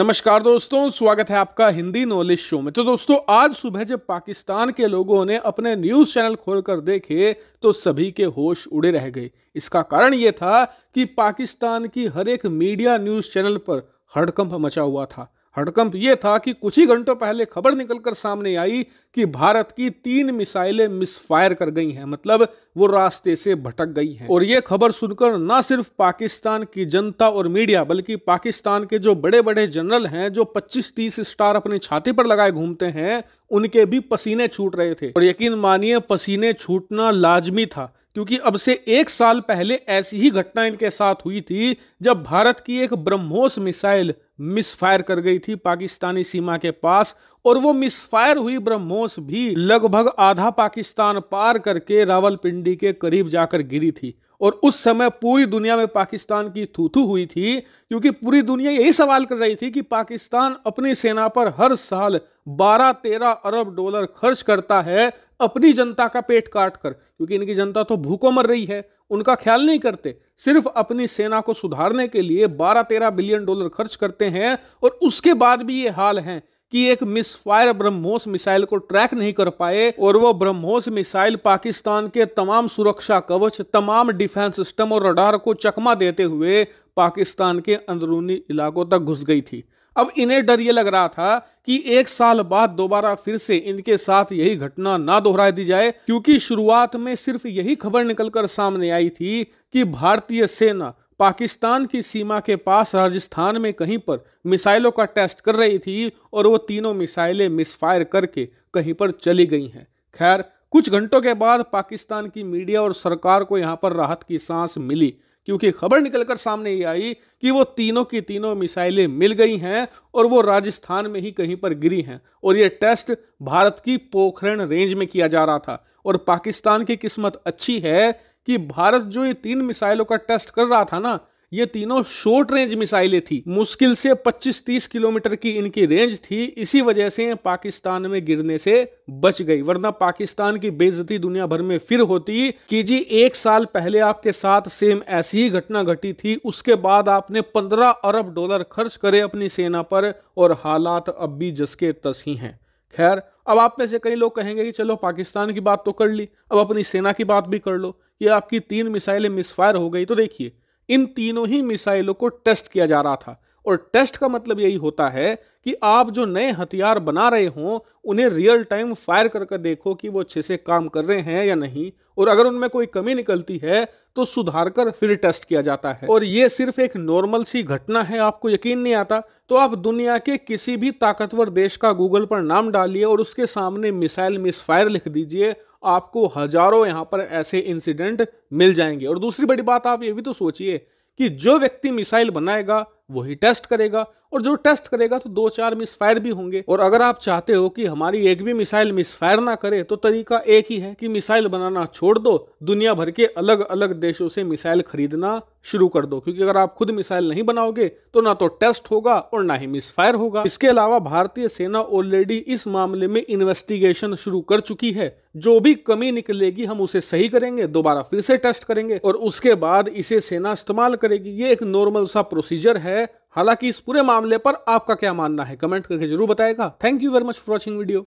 नमस्कार दोस्तों स्वागत है आपका हिंदी नॉलेज शो में तो दोस्तों आज सुबह जब पाकिस्तान के लोगों ने अपने न्यूज़ चैनल खोलकर देखे तो सभी के होश उड़े रह गए इसका कारण यह था कि पाकिस्तान की हर एक मीडिया न्यूज़ चैनल पर हड़कंप मचा हुआ था हड़कंप यह था कि कुछ ही घंटों पहले खबर निकलकर सामने आई कि भारत की तीन मिसाइलें मिसफायर कर गई हैं मतलब वो रास्ते से भटक गई हैं और ये खबर सुनकर ना सिर्फ पाकिस्तान की जनता और मीडिया बल्कि पाकिस्तान के जो बड़े बड़े जनरल हैं जो 25-30 स्टार अपने छाती पर लगाए घूमते हैं उनके भी पसीने छूट रहे थे और यकीन मानिए पसीने छूटना लाजमी था क्योंकि अब से एक साल पहले ऐसी ही घटना इनके साथ हुई थी जब भारत की एक ब्रह्मोस मिसाइल मिसफायर कर गई थी पाकिस्तानी सीमा के पास और वो मिसफायर हुई ब्रह्मोस भी लगभग आधा पाकिस्तान पार करके रावलपिंडी के करीब जाकर गिरी थी और उस समय पूरी दुनिया में पाकिस्तान की थूथू हुई थी क्योंकि पूरी दुनिया यही सवाल कर रही थी कि पाकिस्तान अपनी सेना पर हर साल 12-13 अरब डॉलर खर्च करता है अपनी जनता का पेट काट कर क्योंकि इनकी जनता तो भूखों मर रही है उनका ख्याल नहीं करते सिर्फ अपनी सेना को सुधारने के लिए 12-13 बिलियन डॉलर खर्च करते हैं और उसके बाद भी ये हाल हैं कि एक मिसफायर ब्रह्मोस मिसाइल को ट्रैक नहीं कर पाए और वो ब्रह्मोस मिसाइल पाकिस्तान के तमाम सुरक्षा कवच तमाम डिफेंस सिस्टम और रडार को चकमा देते हुए पाकिस्तान के अंदरूनी इलाकों तक घुस गई थी अब इन्हें डर ये लग रहा था कि एक साल बाद दोबारा फिर से इनके साथ यही घटना ना दोहरा दी जाए क्योंकि शुरुआत में सिर्फ यही खबर निकलकर सामने आई थी कि भारतीय सेना पाकिस्तान की सीमा के पास राजस्थान में कहीं पर मिसाइलों का टेस्ट कर रही थी और वो तीनों मिसाइलें मिसफायर करके कहीं पर चली गई हैं खैर कुछ घंटों के बाद पाकिस्तान की मीडिया और सरकार को यहाँ पर राहत की सांस मिली क्योंकि खबर निकलकर सामने ये आई कि वो तीनों की तीनों मिसाइलें मिल गई हैं और वो राजस्थान में ही कहीं पर गिरी हैं और ये टेस्ट भारत की पोखरण रेंज में किया जा रहा था और पाकिस्तान की किस्मत अच्छी है कि भारत जो ये तीन मिसाइलों का टेस्ट कर रहा था ना ये तीनों शॉर्ट रेंज मिसाइलें थी मुश्किल से 25-30 किलोमीटर की इनकी रेंज थी इसी वजह से पाकिस्तान में गिरने से बच गई वरना पाकिस्तान की बेजती दुनिया भर में फिर होती कि जी एक साल पहले आपके साथ सेम ऐसी ही घटना घटी थी उसके बाद आपने पंद्रह अरब डॉलर खर्च करे अपनी सेना पर और हालात अब भी जसके तस ही हैं खैर अब आप में से कई लोग कहेंगे कि चलो पाकिस्तान की बात तो कर ली अब अपनी सेना की बात भी कर लो कि आपकी तीन मिसाइलें मिसफायर हो गई तो देखिए इन तीनों ही मिसाइलों को टेस्ट किया जा रहा था और टेस्ट का मतलब यही होता है कि आप जो नए हथियार बना रहे हों उन्हें रियल टाइम फायर करके देखो कि वो अच्छे से काम कर रहे हैं या नहीं और अगर उनमें कोई कमी निकलती है तो सुधार कर फिर टेस्ट किया जाता है और ये सिर्फ एक नॉर्मल सी घटना है आपको यकीन नहीं आता तो आप दुनिया के किसी भी ताकतवर देश का गूगल पर नाम डालिए और उसके सामने मिसाइल मिसफायर लिख दीजिए आपको हजारों यहाँ पर ऐसे इंसिडेंट मिल जाएंगे और दूसरी बड़ी बात आप ये भी तो सोचिए कि जो व्यक्ति मिसाइल बनाएगा वही टेस्ट करेगा और जो टेस्ट करेगा तो दो चार मिसफायर भी होंगे और अगर आप चाहते हो कि हमारी एक भी मिसाइल मिसफायर ना करे तो तरीका एक ही है कि मिसाइल बनाना छोड़ दो दुनिया भर के अलग अलग देशों से मिसाइल खरीदना शुरू कर दो क्योंकि अगर आप खुद मिसाइल नहीं बनाओगे तो ना तो टेस्ट होगा और ना ही मिसफायर होगा इसके अलावा भारतीय सेना ऑलरेडी इस मामले में इन्वेस्टिगेशन शुरू कर चुकी है जो भी कमी निकलेगी हम उसे सही करेंगे दोबारा फिर से टेस्ट करेंगे और उसके बाद इसे सेना इस्तेमाल करेगी ये एक नॉर्मल सा प्रोसीजर है हालांकि इस पूरे मामले पर आपका क्या मानना है कमेंट करके जरूर बताएगा thank you very much for watching video